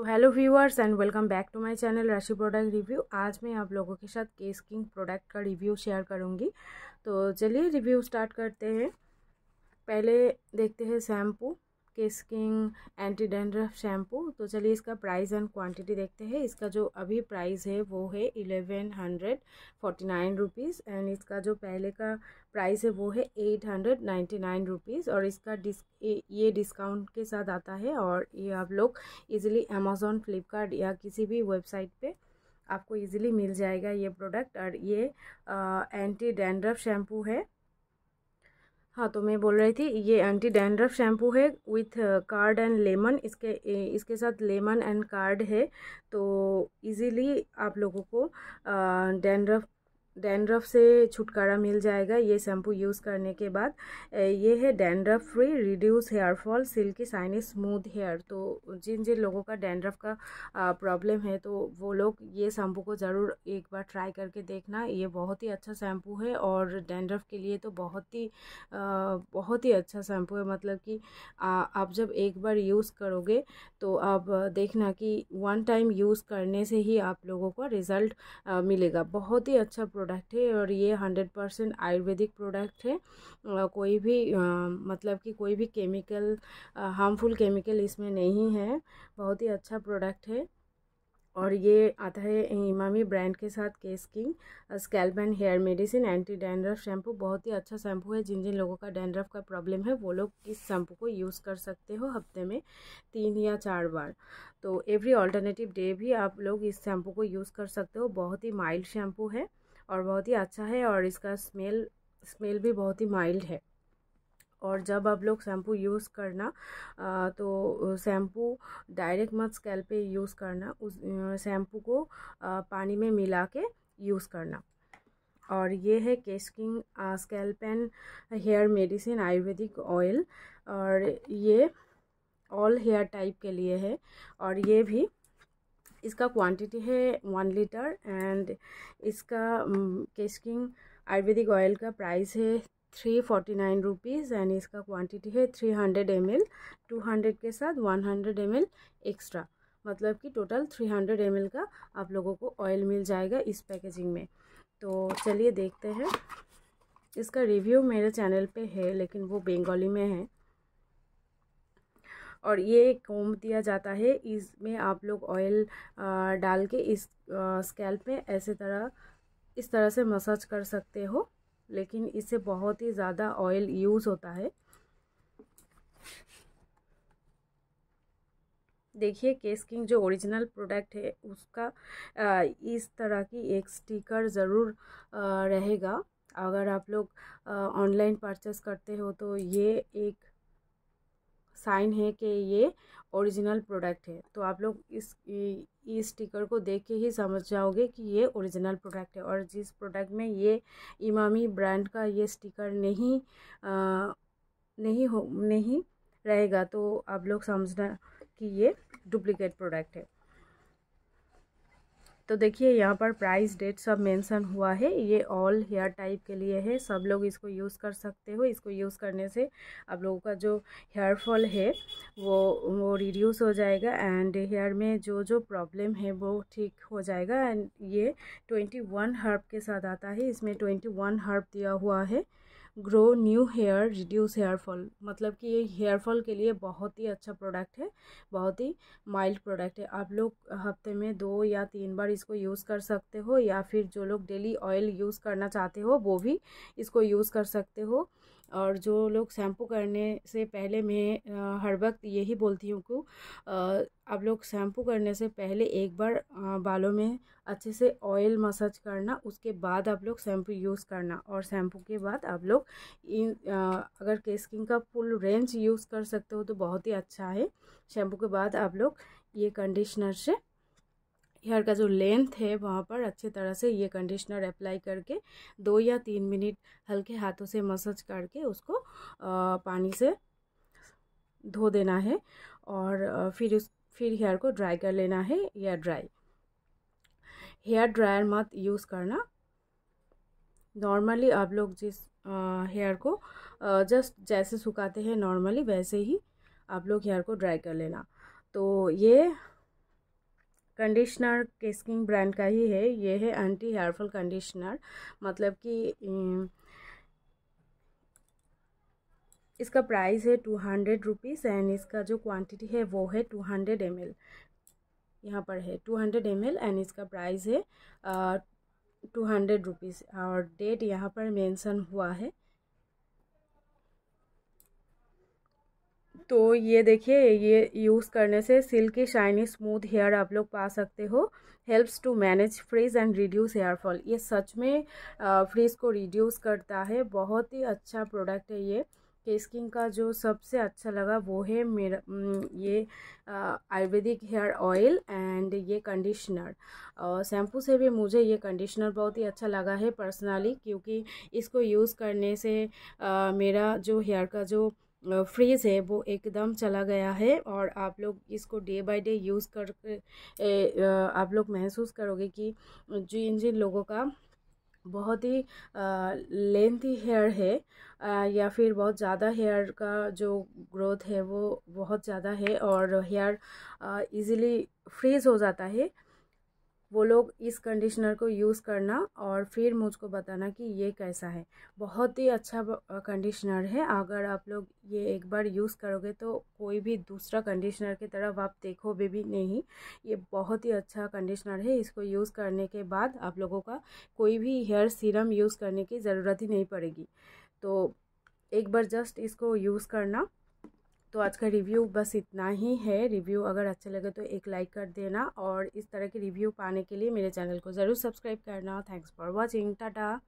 तो hello viewers and welcome back to my channel Rashi product review आज मैं आप लोगों के साथ केस किंग प्रोडक्ट का रिव्यू शेयर करूंगी तो चलिए रिव्यू स्टार्ट करते हैं पहले देखते हैं shampoo Kesh King anti dandruff shampoo तो चलिए इसका प्राइस एंड क्वांटिटी देखते हैं इसका जो अभी प्राइस है वो है eleven hundred forty nine rupees and इसका जो पहले का प्राइस है वो है eight hundred ninety nine rupees और इसका डिस ये डिस्काउंट के साथ आता है और ये आप लोग इजिली अमेजोन फ्लिपकार्ट या किसी भी वेबसाइट पर आपको ईज़िली मिल जाएगा ये प्रोडक्ट और ये आ, एंटी डेंड्रफ शैम्पू है हाँ तो मैं बोल रही थी ये एंटी डैंड्रफ शैम्पू है विथ कार्ड एंड लेमन इसके इसके साथ लेमन एंड कार्ड है तो इजीली आप लोगों को डैंड्रफ uh, डैंड्रफ से छुटकारा मिल जाएगा ये शैम्पू यूज़ करने के बाद ये है dandruff free reduce hair fall silky shiny smooth hair तो जिन जिन लोगों का डैंड्रफ का प्रॉब्लम है तो वो लोग ये शैम्पू को ज़रूर एक बार ट्राई करके देखना ये बहुत ही अच्छा शैम्पू है और डैंड्रफ के लिए तो बहुत ही बहुत ही अच्छा शैम्पू है मतलब कि आप जब एक बार यूज़ करोगे तो आप देखना कि वन टाइम यूज़ करने से ही आप लोगों को रिज़ल्ट मिलेगा बहुत ही अच्छा प्रोडक्ट है और ये हंड्रेड परसेंट आयुर्वेदिक प्रोडक्ट है कोई भी आ, मतलब कि कोई भी केमिकल हार्मफुल केमिकल इसमें नहीं है बहुत ही अच्छा प्रोडक्ट है और ये आता है इमामी ब्रांड के साथ Kesh King scalp and hair medicine anti dandruff shampoo बहुत ही अच्छा शैम्पू है जिन जिन लोगों का डैंड्रफ का प्रॉब्लम है वो लोग इस शैम्पू को यूज़ कर सकते हो हफ्ते में तीन या चार बार तो एवरी ऑल्टरनेटिव डे भी आप लोग इस शैम्पू को यूज़ कर सकते हो बहुत ही माइल्ड शैम्पू है और बहुत ही अच्छा है और इसका स्मेल स्मेल भी बहुत ही माइल्ड है और जब आप लोग शैम्पू यूज़ करना तो शैम्पू डायरेक्ट मत स्कैल पे यूज़ करना उस शैम्पू को पानी में मिला के यूज़ करना और ये है Kesh King scalp hair medicine ayurvedic oil और ये ऑल हेयर टाइप के लिए है और ये भी इसका क्वांटिटी है वन लीटर एंड इसका केस mm, किंग आयुर्वेदिक ऑयल का प्राइस है three forty nine rupees and इसका क्वांटिटी है थ्री हंड्रेड एम एल टू हंड्रेड के साथ वन हंड्रेड एम एल एक्स्ट्रा मतलब कि टोटल थ्री हंड्रेड एम एल का आप लोगों को ऑयल मिल जाएगा इस पैकेजिंग में तो चलिए देखते हैं इसका रिव्यू मेरे चैनल पे है लेकिन वो बेंगाली में है और ये कोम दिया जाता है इसमें आप लोग ऑयल डाल के इस स्कैल्प में ऐसे तरह इस तरह से मसाज कर सकते हो लेकिन इससे बहुत ही ज़्यादा ऑयल यूज़ होता है देखिए केस किंग जो ओरिजिनल प्रोडक्ट है उसका इस तरह की एक स्टिकर ज़रूर रहेगा अगर आप लोग ऑनलाइन परचेस करते हो तो ये एक साइन है कि ये ओरिजिनल प्रोडक्ट है तो आप लोग इस इस स्टिकर को देख के ही समझ जाओगे कि ये ओरिजिनल प्रोडक्ट है और जिस प्रोडक्ट में ये इमामी ब्रांड का ये स्टिकर नहीं आ, नहीं हो नहीं रहेगा तो आप लोग समझना कि ये डुप्लीकेट प्रोडक्ट है तो देखिए यहाँ पर प्राइस डेट सब मेंशन हुआ है ये ऑल हेयर टाइप के लिए है सब लोग इसको यूज़ कर सकते हो इसको यूज़ करने से आप लोगों का जो हेयर फॉल है वो वो रिड्यूस हो जाएगा एंड हेयर में जो जो प्रॉब्लम है वो ठीक हो जाएगा एंड ये ट्वेंटी वन हर्ब के साथ आता है इसमें ट्वेंटी वन हर्ब दिया हुआ है grow new hair reduce hair fall मतलब कि ये हेयर फॉल के लिए बहुत ही अच्छा प्रोडक्ट है बहुत ही माइल्ड प्रोडक्ट है आप लोग हफ्ते में दो या तीन बार इसको यूज़ कर सकते हो या फिर जो लोग डेली ऑयल यूज़ करना चाहते हो वो भी इसको यूज़ कर सकते हो और जो लोग शैम्पू करने से पहले मैं हर वक्त यही बोलती हूँ कि आप लोग शैम्पू करने से पहले एक बार बालों में अच्छे से ऑयल मसाज करना उसके बाद आप लोग शैम्पू यूज़ करना और शैम्पू के बाद आप लोग इन अगर केसकिंग का फुल रेंज यूज़ कर सकते हो तो बहुत ही अच्छा है शैम्पू के बाद आप लोग ये कंडीशनर से हेयर का जो लेंथ है वहाँ पर अच्छे तरह से ये कंडीशनर अप्लाई करके दो या तीन मिनट हल्के हाथों से मसाज करके उसको पानी से धो देना है और फिर उस फिर हेयर को ड्राई कर लेना है हेयर ड्राई हेयर ड्रायर मत यूज़ करना नॉर्मली आप लोग जिस हेयर को जस्ट जैसे सुखाते हैं नॉर्मली वैसे ही आप लोग हेयर को ड्राई कर लेना तो ये कंडीशनर स्किन ब्रांड का ही है ये है एंटी हेयरफॉल कंडीशनर मतलब कि इसका प्राइस है टू हंड्रेड रुपीज़ एंड इसका जो क्वांटिटी है वो है टू हंड्रेड एम एल यहाँ पर है टू हंड्रेड एम एल एंड इसका प्राइस है टू हंड्रेड रुपीज़ और डेट यहाँ पर मेंशन हुआ है तो ये देखिए ये यूज़ करने से सिल्की शाइनी स्मूथ हेयर आप लोग पा सकते हो helps to manage frizz and reduce hair fall ये सच में फ्रीज को रिड्यूस करता है बहुत ही अच्छा प्रोडक्ट है ये केसकिंग का जो सबसे अच्छा लगा वो है मेरा ये आयुर्वेदिक हेयर ऑयल एंड ये कंडीशनर शैम्पू से भी मुझे ये कंडीशनर बहुत ही अच्छा लगा है पर्सनली क्योंकि इसको यूज़ करने से आ, मेरा जो हेयर का जो फ्रीज है वो एकदम चला गया है और आप लोग इसको डे बाय डे यूज़ कर आप लोग महसूस करोगे कि जिन जिन लोगों का बहुत ही लेंथी हेयर है आ, या फिर बहुत ज़्यादा हेयर का जो ग्रोथ है वो बहुत ज़्यादा है और हेयर इजीली फ्रीज हो जाता है वो लोग इस कंडीशनर को यूज़ करना और फिर मुझको बताना कि ये कैसा है बहुत ही अच्छा कंडीशनर है अगर आप लोग ये एक बार यूज़ करोगे तो कोई भी दूसरा कंडीशनर की तरफ आप देखोगे भी नहीं ये बहुत ही अच्छा कंडीशनर है इसको यूज़ करने के बाद आप लोगों का कोई भी हेयर सीरम यूज़ करने की ज़रूरत ही नहीं पड़ेगी तो एक बार जस्ट इसको यूज़ करना तो आज का रिव्यू बस इतना ही है रिव्यू अगर अच्छा लगे तो एक लाइक कर देना और इस तरह के रिव्यू पाने के लिए मेरे चैनल को ज़रूर सब्सक्राइब करना थैंक्स फॉर वॉचिंग टाटा